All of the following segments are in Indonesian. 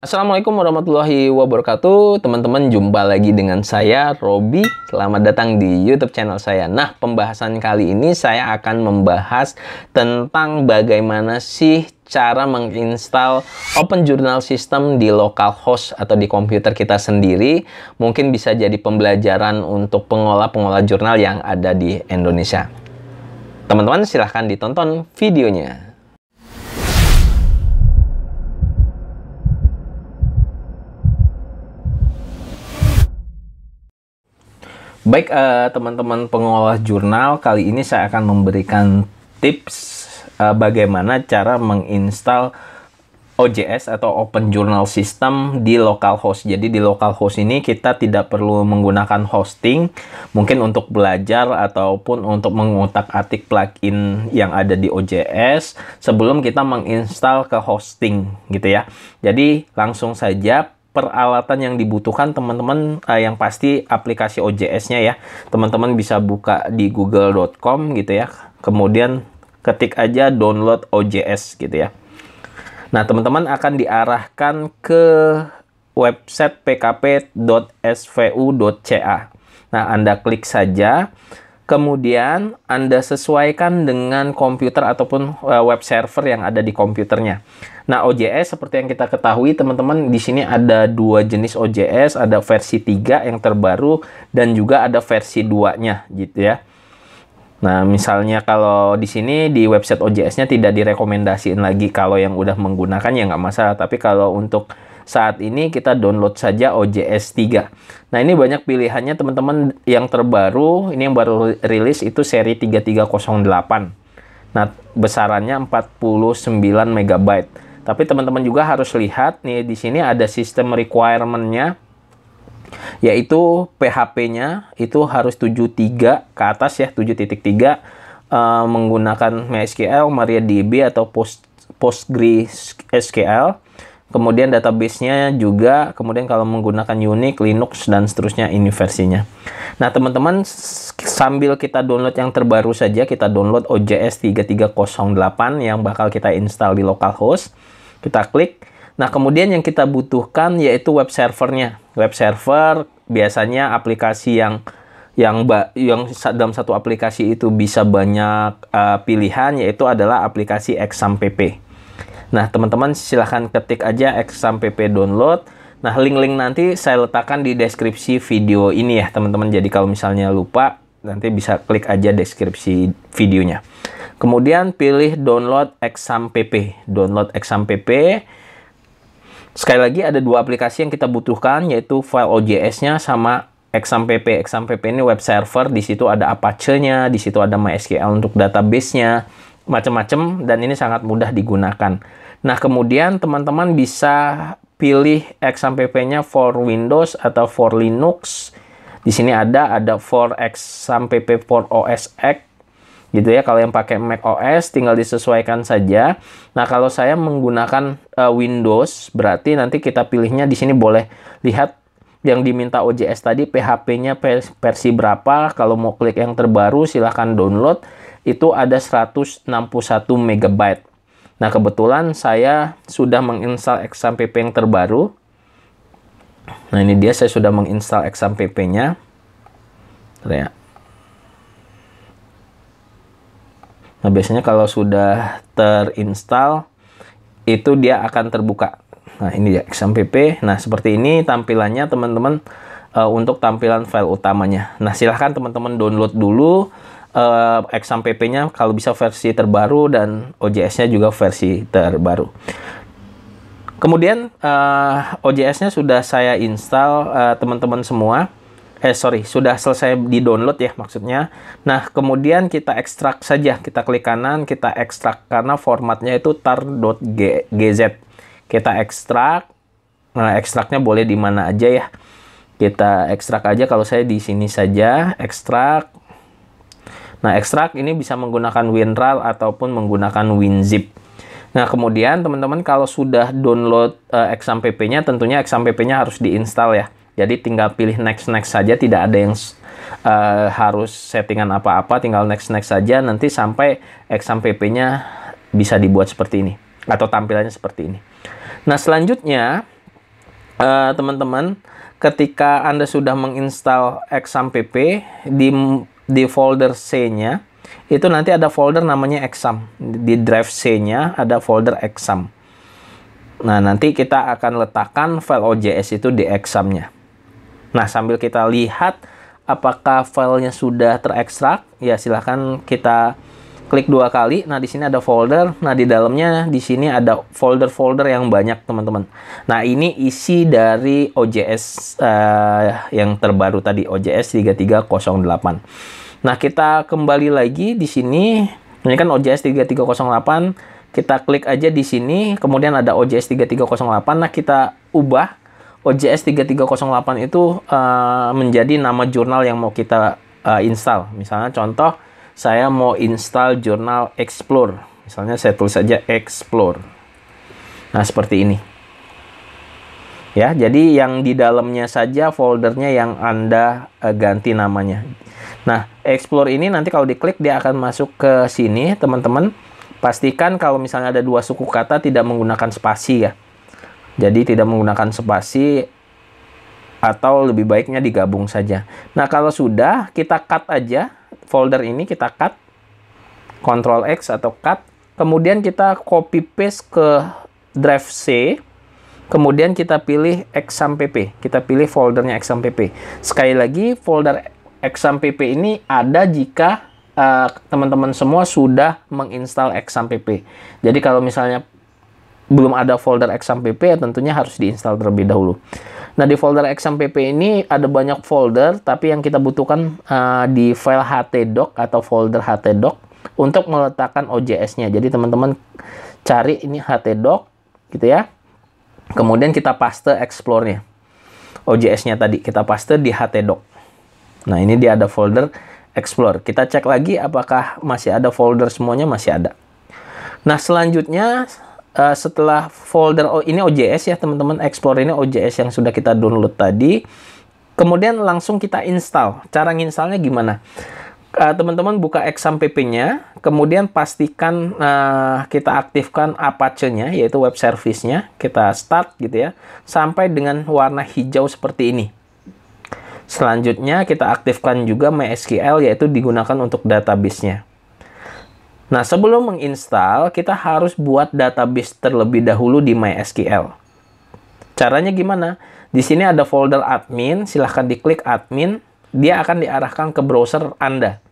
Assalamualaikum warahmatullahi wabarakatuh Teman-teman jumpa lagi dengan saya Robby Selamat datang di youtube channel saya Nah pembahasan kali ini saya akan membahas Tentang bagaimana sih cara menginstal Open Journal System di local host atau di komputer kita sendiri mungkin bisa jadi pembelajaran untuk pengolah-pengolah jurnal yang ada di Indonesia. Teman-teman silahkan ditonton videonya. Baik eh, teman-teman uh, pengolah jurnal, kali ini saya akan memberikan tips uh, bagaimana cara menginstal OJS atau Open Journal System di localhost. Jadi di localhost ini kita tidak perlu menggunakan hosting, mungkin untuk belajar ataupun untuk mengutak-atik plugin yang ada di OJS sebelum kita menginstal ke hosting gitu ya. Jadi langsung saja peralatan yang dibutuhkan teman-teman uh, yang pasti aplikasi OJS-nya ya. Teman-teman bisa buka di google.com gitu ya. Kemudian ketik aja download OJS gitu ya. Nah, teman-teman akan diarahkan ke website pkp.svu.ca. Nah, Anda klik saja. Kemudian Anda sesuaikan dengan komputer ataupun eh, web server yang ada di komputernya. Nah, OJS seperti yang kita ketahui teman-teman di sini ada dua jenis OJS, ada versi 3 yang terbaru dan juga ada versi 2-nya gitu ya. Nah, misalnya kalau di sini di website OJS-nya tidak direkomendasiin lagi kalau yang udah menggunakan ya nggak masalah. Tapi kalau untuk saat ini kita download saja OJS 3. Nah, ini banyak pilihannya teman-teman yang terbaru, ini yang baru rilis itu seri 3308. Nah, besarannya 49 MB. Tapi teman-teman juga harus lihat nih di sini ada sistem requirement-nya yaitu PHP-nya itu harus 73 ke atas ya 7.3 uh, eh, menggunakan MySQL, MariaDB atau Post PostgreSQL kemudian database-nya juga, kemudian kalau menggunakan Unix, Linux, dan seterusnya ini versinya. Nah, teman-teman, sambil kita download yang terbaru saja, kita download OJS 3308 yang bakal kita install di localhost. Kita klik. Nah, kemudian yang kita butuhkan yaitu web servernya. Web server biasanya aplikasi yang yang yang dalam satu aplikasi itu bisa banyak uh, pilihan yaitu adalah aplikasi XAMPP. Nah, teman-teman silahkan ketik aja exam download. Nah, link-link nanti saya letakkan di deskripsi video ini ya, teman-teman. Jadi kalau misalnya lupa, nanti bisa klik aja deskripsi videonya. Kemudian pilih download exam Download exam Sekali lagi ada dua aplikasi yang kita butuhkan yaitu file OJS-nya sama XAMPP. XAMPP ini web server, di situ ada Apache-nya, di situ ada MySQL untuk database-nya macam-macam dan ini sangat mudah digunakan. Nah, kemudian teman-teman bisa pilih XAMPP-nya for Windows atau for Linux. Di sini ada ada for XAMPP for OS X gitu ya. Kalau yang pakai Mac OS tinggal disesuaikan saja. Nah, kalau saya menggunakan uh, Windows berarti nanti kita pilihnya di sini boleh lihat yang diminta OJS tadi PHP-nya versi berapa. Kalau mau klik yang terbaru silahkan download itu ada 161 MB. Nah, kebetulan saya sudah menginstal XAMPP yang terbaru. Nah, ini dia saya sudah menginstal XAMPP-nya. Ya. Nah, biasanya kalau sudah terinstall itu dia akan terbuka. Nah, ini dia XAMPP. Nah, seperti ini tampilannya teman-teman uh, untuk tampilan file utamanya. Nah, silahkan teman-teman download dulu uh, exam PP-nya kalau bisa versi terbaru dan OJS-nya juga versi terbaru. Kemudian uh, eh, OJS-nya sudah saya install uh, teman-teman semua. Eh sorry, sudah selesai di download ya maksudnya. Nah kemudian kita ekstrak saja, kita klik kanan, kita ekstrak karena formatnya itu tar.gz. Kita ekstrak, nah, ekstraknya boleh di mana aja ya. Kita ekstrak aja kalau saya di sini saja, ekstrak. Nah, ekstrak ini bisa menggunakan WinRAR ataupun menggunakan WinZip. Nah, kemudian teman-teman kalau sudah download uh, eh, XAMPP-nya, tentunya XAMPP-nya harus diinstal ya. Jadi tinggal pilih next next saja, tidak ada yang uh, harus settingan apa-apa, tinggal next next saja nanti sampai XAMPP-nya bisa dibuat seperti ini atau tampilannya seperti ini. Nah, selanjutnya eh, teman-teman uh, ketika Anda sudah menginstal XAMPP di di folder C-nya itu nanti ada folder namanya exam di drive C-nya ada folder exam nah nanti kita akan letakkan file OJS itu di exam-nya nah sambil kita lihat apakah filenya sudah terekstrak ya silahkan kita klik dua kali nah di sini ada folder nah di dalamnya di sini ada folder-folder yang banyak teman-teman nah ini isi dari OJS uh, eh, yang terbaru tadi OJS 3308 Nah, kita kembali lagi di sini. Ini kan OJS 3308. Kita klik aja di sini, kemudian ada OJS 3308. Nah, kita ubah OJS 3308 itu uh, menjadi nama jurnal yang mau kita uh, install. Misalnya contoh saya mau install jurnal Explore. Misalnya saya tulis aja Explore. Nah, seperti ini ya jadi yang di dalamnya saja foldernya yang anda uh, ganti namanya nah explore ini nanti kalau diklik dia akan masuk ke sini teman-teman pastikan kalau misalnya ada dua suku kata tidak menggunakan spasi ya jadi tidak menggunakan spasi atau lebih baiknya digabung saja nah kalau sudah kita cut aja folder ini kita cut Ctrl X atau cut kemudian kita copy paste ke drive C Kemudian kita pilih XAMPP, kita pilih foldernya XAMPP. Sekali lagi, folder XAMPP ini ada jika eh, teman-teman uh, semua sudah menginstal XAMPP. Jadi kalau misalnya belum ada folder XAMPP ya tentunya harus diinstal terlebih dahulu. Nah di folder XAMPP ini ada banyak folder tapi yang kita butuhkan uh, di file htdoc atau folder htdoc untuk meletakkan OJS-nya. Jadi teman-teman cari ini htdoc gitu ya. Kemudian kita paste explore-nya. OJS-nya tadi kita paste di htdoc. Nah, ini dia ada folder explore. Kita cek lagi apakah masih ada folder semuanya masih ada. Nah, selanjutnya uh, setelah folder oh, ini OJS ya teman-teman Explore ini OJS yang sudah kita download tadi kemudian langsung kita install cara nginstalnya gimana Eh, teman-teman buka exam PP-nya, kemudian pastikan uh, kita aktifkan Apache-nya, yaitu web service-nya. Kita start gitu ya, sampai dengan warna hijau seperti ini. Selanjutnya kita aktifkan juga MySQL, yaitu digunakan untuk database-nya. Nah, sebelum menginstal, kita harus buat database terlebih dahulu di MySQL. Caranya gimana? Di sini ada folder admin, silahkan diklik admin, dia akan diarahkan ke browser Anda.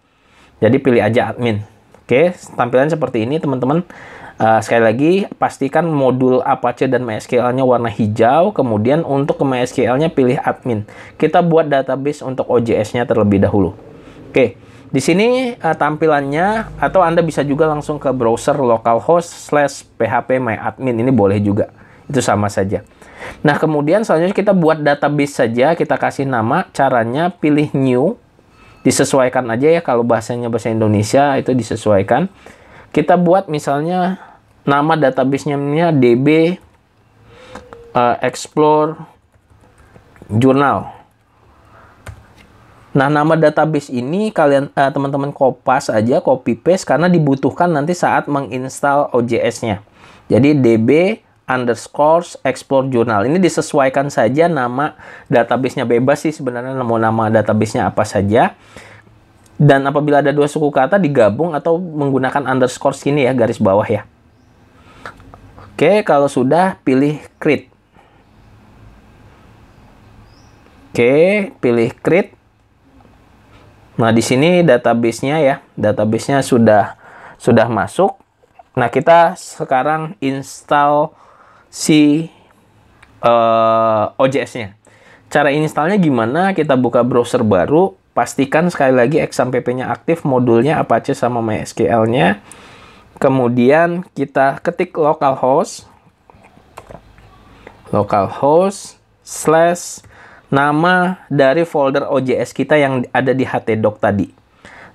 Jadi pilih aja admin. Oke, tampilan seperti ini teman-teman. Uh, sekali lagi, pastikan modul Apache dan MySQL-nya warna hijau, kemudian untuk ke MySQL-nya pilih admin. Kita buat database untuk OJS-nya terlebih dahulu. Oke, di sini uh, tampilannya, atau Anda bisa juga langsung ke browser localhost slash php myadmin, ini boleh juga. Itu sama saja. Nah, kemudian selanjutnya kita buat database saja, kita kasih nama, caranya pilih new, disesuaikan aja ya kalau bahasanya bahasa Indonesia itu disesuaikan kita buat misalnya nama database-nya db uh, eh, explore jurnal nah nama database ini kalian teman eh, teman-teman kopas aja copy paste karena dibutuhkan nanti saat menginstal OJS-nya jadi db underscore explore journal. Ini disesuaikan saja nama databasenya bebas sih sebenarnya mau nama databasenya apa saja. Dan apabila ada dua suku kata digabung atau menggunakan underscore sini ya garis bawah ya. Oke, kalau sudah pilih create. Oke, pilih create. Nah, di sini databasenya ya, databasenya sudah sudah masuk. Nah, kita sekarang install si uh, eh, OJS-nya. Cara installnya gimana? Kita buka browser baru, pastikan sekali lagi XAMPP-nya aktif, modulnya apa aja sama MySQL-nya. Kemudian kita ketik localhost localhost slash nama dari folder OJS kita yang ada di htdoc tadi.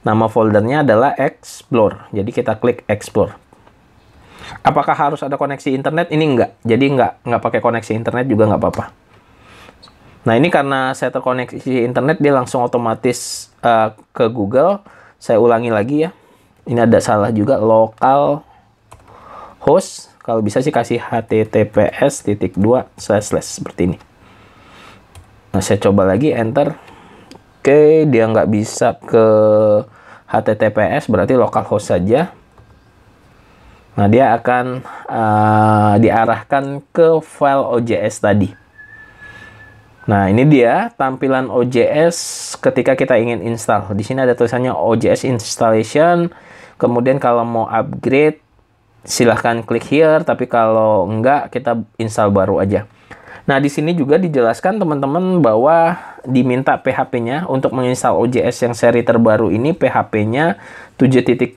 Nama foldernya adalah explore. Jadi kita klik explore. Apakah harus ada koneksi internet? Ini enggak. Jadi enggak, enggak pakai koneksi internet juga enggak apa-apa. Nah, ini karena saya terkoneksi internet, dia langsung otomatis uh, ke Google. Saya ulangi lagi ya. Ini ada salah juga, Local host. Kalau bisa sih kasih https titik dua slash slash seperti ini. Nah, saya coba lagi, enter. Oke, dia nggak bisa ke https, berarti local host saja. Nah, dia akan uh, diarahkan ke file OJS tadi. Nah, ini dia tampilan OJS ketika kita ingin install. Di sini ada tulisannya OJS installation. Kemudian kalau mau upgrade silahkan klik here, tapi kalau enggak kita install baru aja. Nah, di sini juga dijelaskan teman-teman bahwa diminta PHP-nya untuk menginstal OJS yang seri terbaru ini PHP-nya 7.3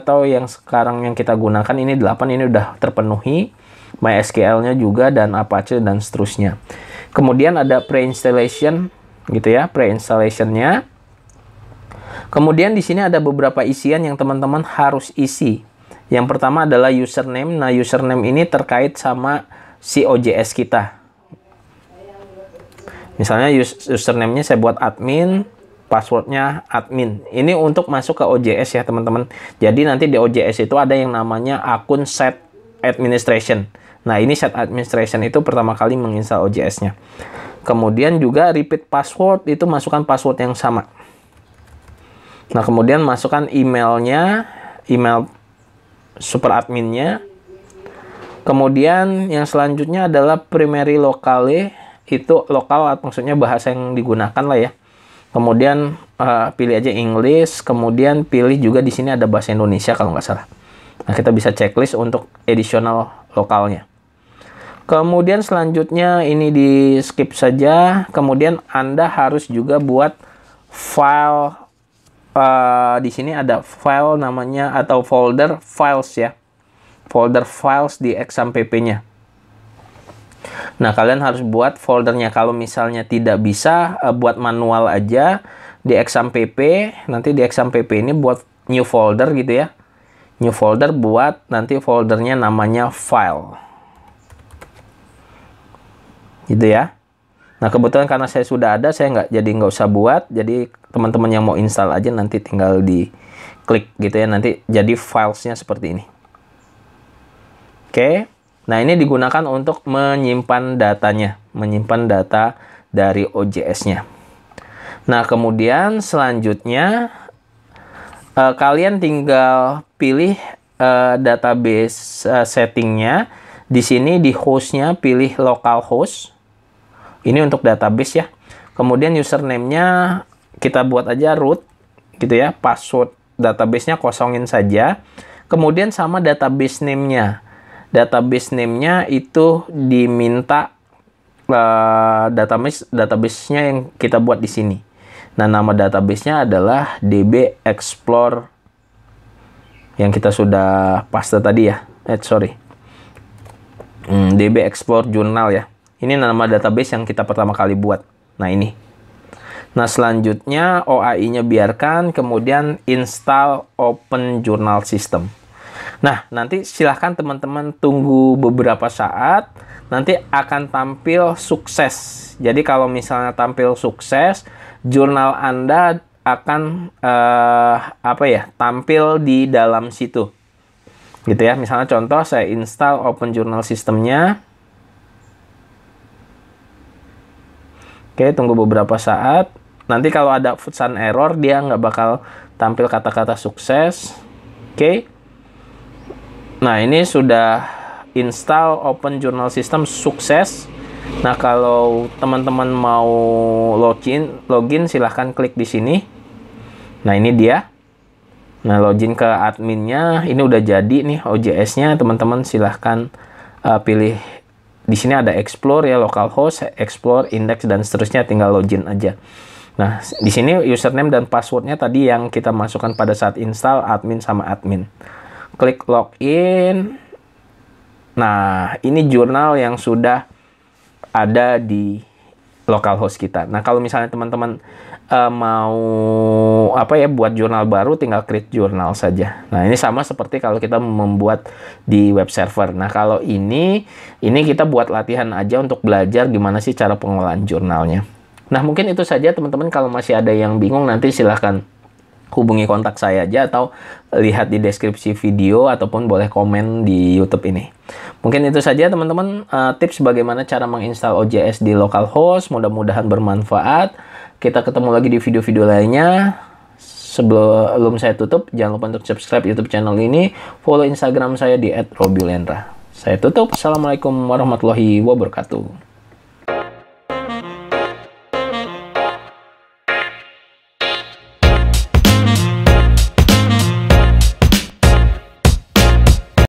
atau yang sekarang yang kita gunakan ini 8 ini udah terpenuhi. MySQL-nya juga dan Apache dan seterusnya. Kemudian ada pre-installation gitu ya, pre installation nya Kemudian di sini ada beberapa isian yang teman-teman harus isi. Yang pertama adalah username. Nah, username ini terkait sama si OJS kita Misalnya username-nya saya buat admin, passwordnya admin. Ini untuk masuk ke OJS ya teman-teman. Jadi nanti di OJS itu ada yang namanya akun set administration. Nah ini set administration itu pertama kali menginstal OJS-nya. Kemudian juga repeat password itu masukkan password yang sama. Nah kemudian masukkan emailnya, email super adminnya. Kemudian yang selanjutnya adalah primary locale itu lokal maksudnya bahasa yang digunakan lah ya kemudian uh, pilih aja Inggris kemudian pilih juga di sini ada bahasa Indonesia kalau nggak salah nah kita bisa checklist untuk additional lokalnya kemudian selanjutnya ini di skip saja kemudian anda harus juga buat file uh, di sini ada file namanya atau folder files ya folder files di pp nya Nah, kalian harus buat foldernya. Kalau misalnya tidak bisa, eh, buat manual aja di exam PP. Nanti di exam PP ini buat new folder gitu ya. New folder buat nanti foldernya namanya file. Gitu ya. Nah, kebetulan karena saya sudah ada, saya nggak jadi nggak usah buat. Jadi teman-teman yang mau install aja nanti tinggal di klik gitu ya. Nanti jadi filesnya seperti ini. Oke. Okay. Nah, ini digunakan untuk menyimpan datanya, menyimpan data dari OJS-nya. Nah, kemudian selanjutnya eh, kalian tinggal pilih eh, database eh, settingnya. Di sini di hostnya pilih local host. Ini untuk database ya. Kemudian username-nya kita buat aja root gitu ya. Password database-nya kosongin saja. Kemudian sama database name-nya database name-nya itu diminta uh, database database-nya yang kita buat di sini. Nah, nama database-nya adalah DB Explore yang kita sudah paste tadi ya. Eh, sorry. Hmm, DB Explore Journal ya. Ini nama database yang kita pertama kali buat. Nah, ini. Nah, selanjutnya OAI-nya biarkan, kemudian install Open Journal System. Nah, nanti silahkan teman-teman tunggu beberapa saat, nanti akan tampil sukses. Jadi kalau misalnya tampil sukses, jurnal Anda akan eh, apa ya tampil di dalam situ gitu ya misalnya contoh saya install open journal sistemnya oke tunggu beberapa saat nanti kalau ada pesan error dia nggak bakal tampil kata-kata sukses oke Nah, ini sudah install Open Journal System sukses. Nah, kalau teman-teman mau login, login silahkan klik di sini. Nah, ini dia. Nah, login ke adminnya. Ini udah jadi nih OJS-nya. Teman-teman silahkan uh, pilih di sini ada explore ya localhost, explore, index dan seterusnya tinggal login aja. Nah, di sini username dan passwordnya tadi yang kita masukkan pada saat install admin sama admin klik login. Nah, ini jurnal yang sudah ada di localhost kita. Nah, kalau misalnya teman-teman uh, mau apa ya buat jurnal baru tinggal create jurnal saja. Nah, ini sama seperti kalau kita membuat di web server. Nah, kalau ini ini kita buat latihan aja untuk belajar gimana sih cara pengelolaan jurnalnya. Nah, mungkin itu saja teman-teman kalau masih ada yang bingung nanti silahkan hubungi kontak saya aja atau lihat di deskripsi video ataupun boleh komen di YouTube ini. Mungkin itu saja teman-teman uh, tips bagaimana cara menginstal OJS di localhost. Mudah-mudahan bermanfaat. Kita ketemu lagi di video-video lainnya. Sebelum saya tutup, jangan lupa untuk subscribe YouTube channel ini, follow Instagram saya di @robilendra. Saya tutup. Assalamualaikum warahmatullahi wabarakatuh.